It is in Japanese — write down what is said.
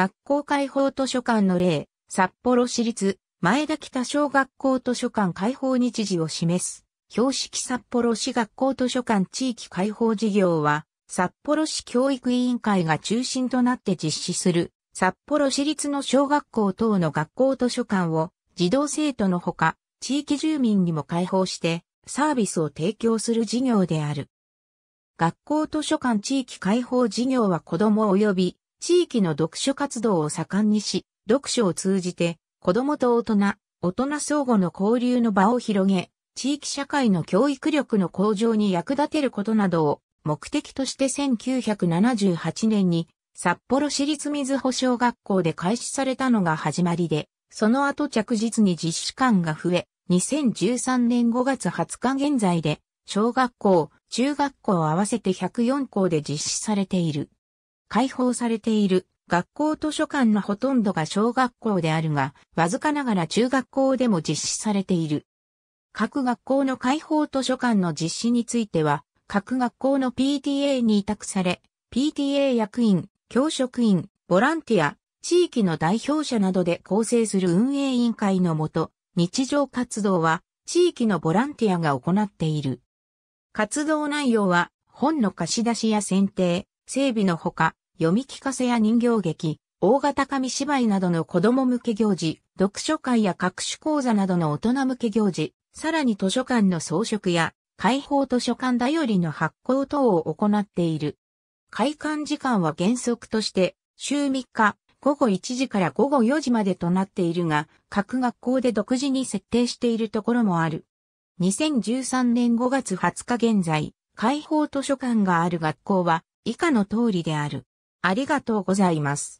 学校開放図書館の例、札幌市立、前田北小学校図書館開放日時を示す。標識札幌市学校図書館地域開放事業は、札幌市教育委員会が中心となって実施する、札幌市立の小学校等の学校図書館を、児童生徒のほか、地域住民にも開放して、サービスを提供する事業である。学校図書館地域開放事業は子供及び地域の読書活動を盛んにし、読書を通じて、子供と大人、大人相互の交流の場を広げ、地域社会の教育力の向上に役立てることなどを目的として1978年に札幌市立水保小学校で開始されたのが始まりで、その後着実に実施感が増え、2013年5月20日現在で、小学校、中学校合わせて104校で実施されている。開放されている学校図書館のほとんどが小学校であるが、わずかながら中学校でも実施されている。各学校の開放図書館の実施については、各学校の PTA に委託され、PTA 役員、教職員、ボランティア、地域の代表者などで構成する運営委員会のもと、日常活動は地域のボランティアが行っている。活動内容は本の貸し出しや選定、整備のほか、読み聞かせや人形劇、大型紙芝居などの子供向け行事、読書会や各種講座などの大人向け行事、さらに図書館の装飾や、開放図書館だよりの発行等を行っている。開館時間は原則として、週3日、午後1時から午後4時までとなっているが、各学校で独自に設定しているところもある。2013年5月20日現在、開放図書館がある学校は以下の通りである。ありがとうございます。